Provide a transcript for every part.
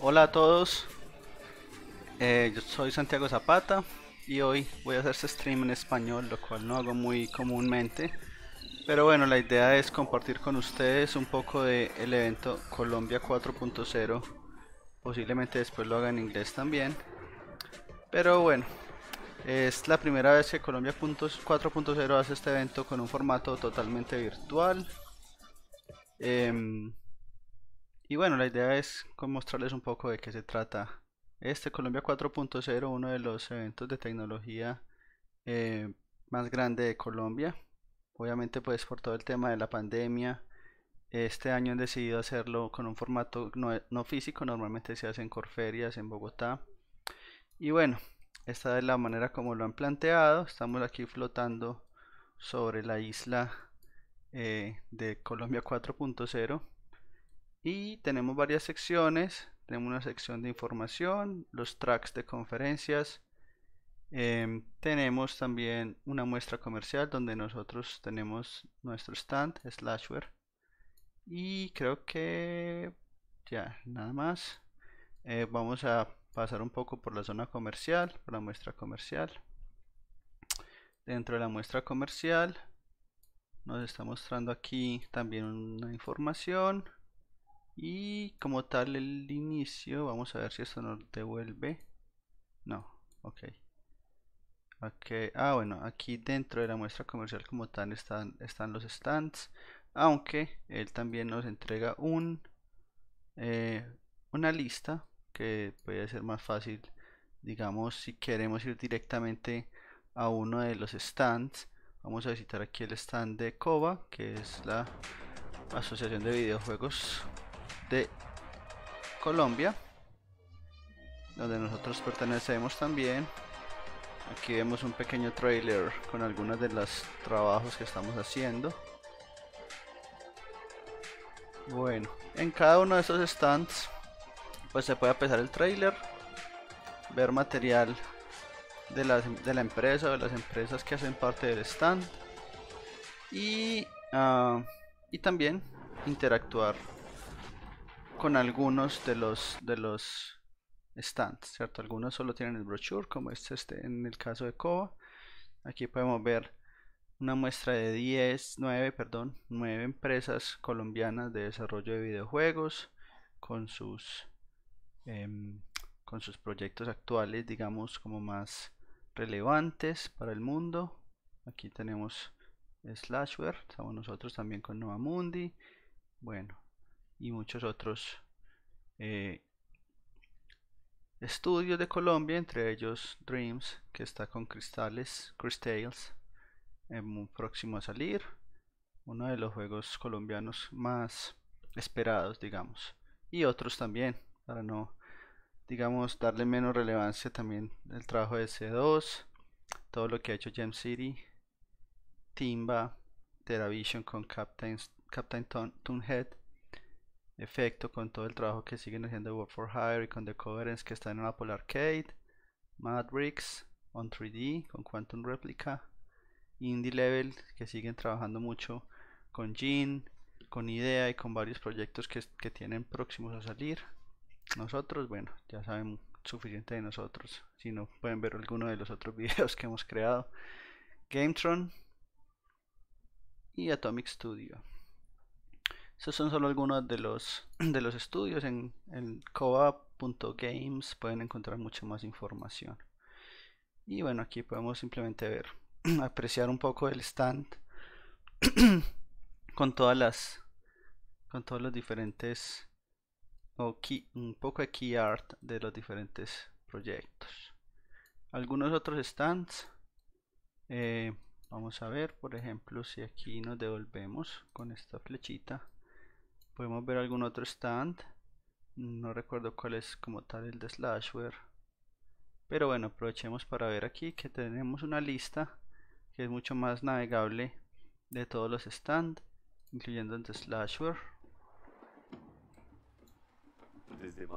Hola a todos, eh, yo soy Santiago Zapata y hoy voy a hacer este stream en español, lo cual no hago muy comúnmente. Pero bueno, la idea es compartir con ustedes un poco del evento Colombia 4.0. Posiblemente después lo haga en inglés también. Pero bueno, es la primera vez que Colombia 4.0 hace este evento con un formato totalmente virtual. Em, y bueno, la idea es mostrarles un poco de qué se trata. Este Colombia 4.0, uno de los eventos de tecnología eh, más grande de Colombia. Obviamente pues por todo el tema de la pandemia, este año han decidido hacerlo con un formato no, físico, normalmente se hace en corferias en Bogotá. Y bueno, esta es la manera como lo han planteado. Estamos aquí flotando sobre la isla eh, de Colombia 4.0. Y tenemos varias secciones. Tenemos una sección de información, los tracks de conferencias. Em, tenemos también una muestra comercial donde nosotros tenemos nuestro stand, Slashware. Y creo que ya, nada más. Eh, vamos a pasar un poco por la zona comercial, por la muestra comercial. Dentro de la muestra comercial nos está mostrando aquí también una información y como tal el inicio, vamos a ver si esto nos devuelve. No, ok. Ok, ah bueno, aquí dentro de la muestra comercial como tal están, están los stands. Aunque él también nos entrega un eh, una lista que puede ser más fácil, digamos, si queremos ir directamente a uno de los stands. Vamos a visitar aquí el stand de COBA, que es la Asociación de Videojuegos de Colombia, donde nosotros pertenecemos también. Aquí vemos un pequeño trailer con algunos de los trabajos que estamos haciendo. Bueno, en cada uno de esos stands pues se puede apesar el trailer, ver material de la, empresa o de las empresas que hacen parte del stand y, ah, y también interactuar con algunos de los de los stands, ¿cierto? Algunos solo tienen el brochure, como este, este en el caso de Cova. Aquí podemos ver una muestra de 10, 9, perdón, nueve empresas colombianas de desarrollo de videojuegos con sus em, con sus proyectos actuales, digamos, como más relevantes para el mundo. Aquí tenemos Slashware, estamos nosotros también con mundi Bueno, y muchos otros eh, estudios de Colombia, entre ellos Dreams, que está con cristales, Cristales, en un próximo a salir, uno de los juegos colombianos más esperados, digamos, y otros también, para no, digamos, darle menos relevancia también el trabajo de C2, todo lo que ha hecho Gem City, Timba, Teravision con Captain, Captain Toonhead efecto con todo el trabajo que siguen haciendo Work for Hire y con The Coherence que está en Apple Arcade, Matrix, On 3D con Quantum Replica, Indie Level que siguen trabajando mucho con Gene, con Idea y con varios proyectos que, que tienen próximos a salir. Nosotros, bueno, ya saben suficiente de nosotros, si no pueden ver alguno de los otros videos que hemos creado. GameTron y Atomic Studio. Esos son solo algunos de los, de los estudios. En, en coa.games pueden encontrar mucha más información. Y bueno, aquí podemos simplemente ver, apreciar un poco el stand con todas las, con todos los diferentes, o un poco de key art de los diferentes proyectos. Algunos otros stands, eh, vamos a ver, por ejemplo, si aquí nos devolvemos con esta flechita podemos ver algún otro stand no recuerdo cuál es como tal el de slashware pero bueno aprovechemos para ver aquí que tenemos una lista que es mucho más navegable de todos los stands incluyendo el de slashware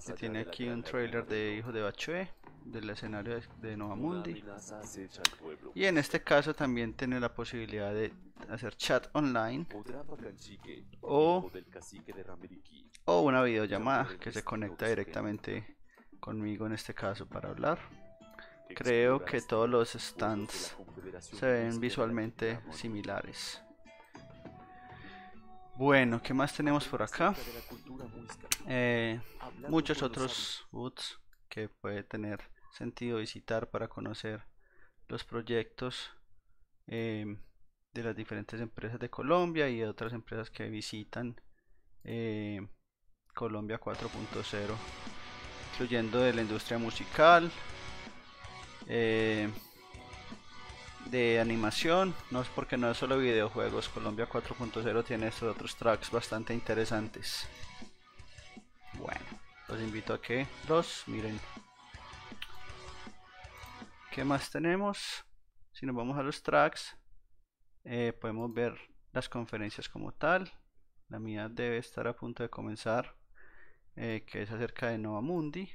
se tiene aquí un trailer de hijo de Bachue del escenario de Mundi. Y en este caso también tiene la posibilidad de hacer chat online o, una videollamada que se conecta directamente conmigo en este caso para hablar. Creo que este todos los stands se ven visualmente similares. Bueno, ¿qué más tenemos por acá? Eh, muchos otros boots que puede tener sentido visitar para conocer los proyectos em, de las diferentes empresas de Colombia y otras empresas que visitan em, Colombia 4.0, incluyendo de la industria musical, em, de animación, no es porque no es solo videojuegos, Colombia 4.0 tiene estos otros tracks bastante interesantes. Bueno, los invito a que los miren. ¿Qué más tenemos? Si nos vamos a los tracks, eh, podemos ver las conferencias como tal. La mía debe estar a punto de comenzar, eh, que es acerca de Nova Mundi.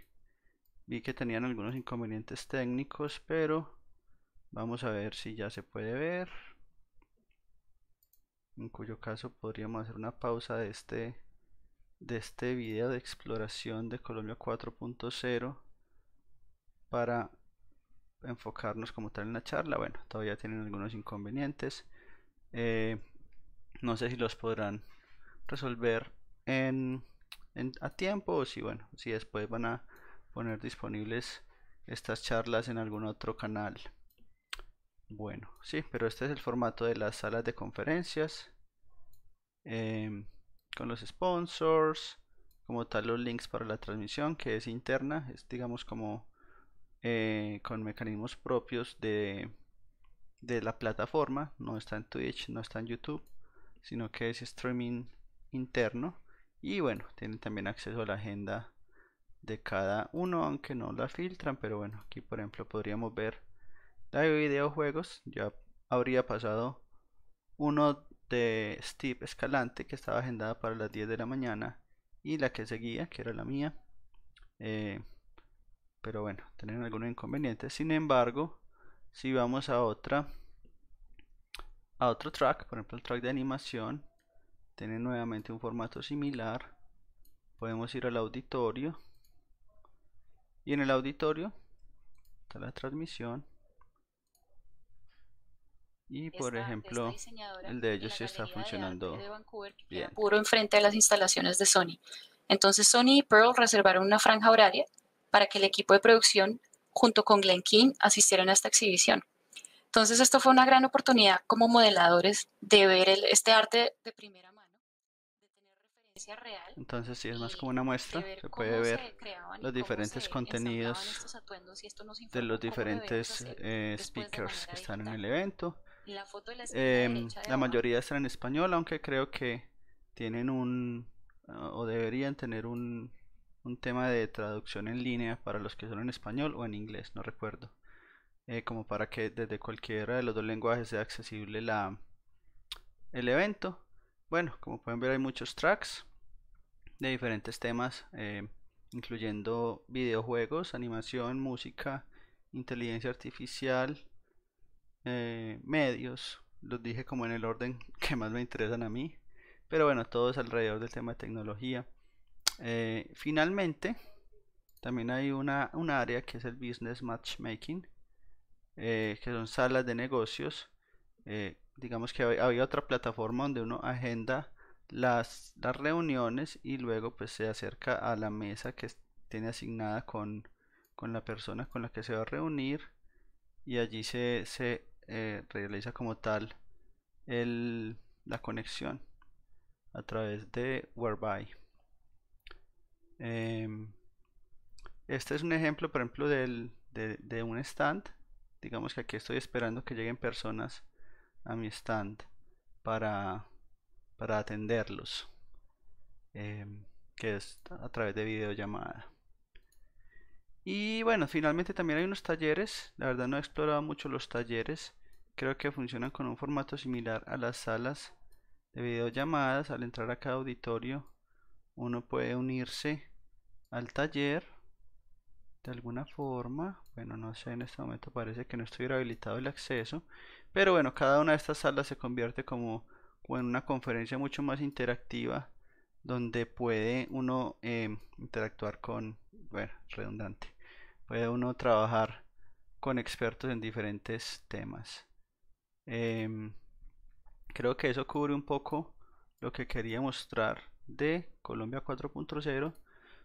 Vi que tenían algunos inconvenientes técnicos, pero vamos a ver si ya se puede ver. En cuyo caso podríamos hacer una pausa de este, de este video de exploración de Colombia 4.0 para enfocarnos como tal en la charla. Bueno, todavía tienen algunos inconvenientes. Eh, no sé si los podrán resolver en, a tiempo o si, bueno, si después van a poner disponibles estas charlas en algún otro canal. Bueno, sí, pero este es el formato de las salas de conferencias. Em, con los sponsors, como tal los links para la transmisión que es interna, es digamos como eh, con mecanismos propios de, de la plataforma. No está en Twitch, no está en YouTube, sino que es streaming interno. Y bueno, tienen también acceso a la agenda de cada uno, aunque no la filtran. Pero bueno, aquí por ejemplo podríamos ver la de videojuegos. Ya habría pasado uno de Steve Escalante que estaba agendada para las 10 de la mañana y la que seguía, que era la mía, eh, pero bueno, tienen algunos inconvenientes. Sin embargo, si vamos a otra a otro track, por ejemplo el track de animación, tiene nuevamente un formato similar. Podemos ir al auditorio y en el auditorio está la transmisión y por ejemplo el de ellos sí está funcionando Puro enfrente de las instalaciones de Sony. Entonces Sony y Pearl reservaron una franja horaria para que el equipo de producción, junto con Glen King, asistieran a esta exhibición. Entonces, esto fue una gran oportunidad como modeladores de ver este arte de primera mano, Entonces, sí, es más como una muestra. Se puede ver los diferentes contenidos de los diferentes eh, speakers que están en el evento. La, la eh, mayoría están en español, aunque creo que tienen un o deberían tener un un tema de traducción en línea para los que son en español o en inglés, no recuerdo. Eh, como para que desde cualquiera de los dos lenguajes sea accesible la, el evento. Bueno, como pueden ver hay muchos tracks de diferentes temas, eh, incluyendo videojuegos, animación, música, inteligencia artificial, eh, medios. Los dije como en el orden que más me interesan a mí. Pero bueno, todo es alrededor del tema de tecnología. Eh, finalmente, también hay una, un área que es el Business Matchmaking, eh, que son salas de negocios. Eh, digamos que había, otra plataforma donde uno agenda las, reuniones y luego pues se acerca a la mesa que tiene asignada con, la persona con la que se va a reunir y allí se, realiza como tal la conexión a través de whereby. Em, este es un ejemplo, por ejemplo, de, un stand. Digamos que aquí estoy esperando que lleguen personas a mi stand para, atenderlos. Em, que es a través de videollamada. Y bueno, finalmente también hay unos talleres. La verdad no he explorado mucho los talleres. Creo que funcionan con un formato similar a las salas de videollamadas. Al entrar a cada auditorio uno puede unirse al taller de alguna forma bueno no sé en este momento parece que no estuviera habilitado el acceso pero bueno cada una de estas salas se convierte como en una conferencia mucho más interactiva donde puede uno em, interactuar con bueno redundante puede uno trabajar con expertos en diferentes temas em, creo que eso cubre un poco lo que quería mostrar de Colombia 4.0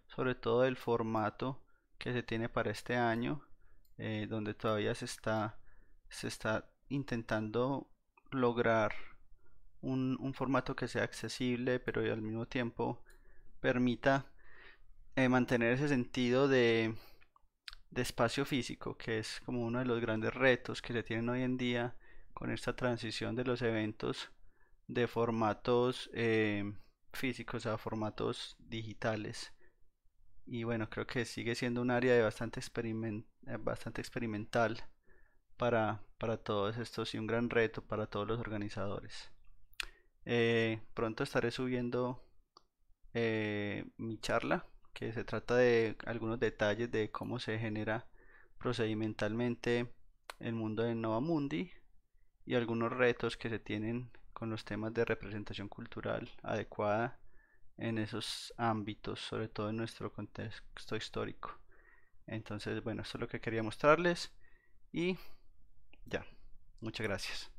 sobre todo el formato que se tiene para este año, eh, donde todavía se está, intentando lograr un, formato que sea accesible, pero al mismo tiempo permita eh, mantener ese sentido de, espacio físico, que es como uno de los grandes retos que se tienen hoy en día con esta transición de los eventos de formatos eh, físicos a formatos digitales y bueno, creo que sigue siendo un área de bastante, eh, bastante experimental para, todos estos y un gran reto para todos los organizadores. Eh, pronto estaré subiendo eh, mi charla que se trata de algunos detalles de cómo se genera procedimentalmente el mundo de Nova Mundi y algunos retos que se tienen con los temas de representación cultural adecuada en esos ámbitos, sobre todo en nuestro contexto histórico. Entonces, bueno, eso es lo que quería mostrarles y ya. Muchas gracias.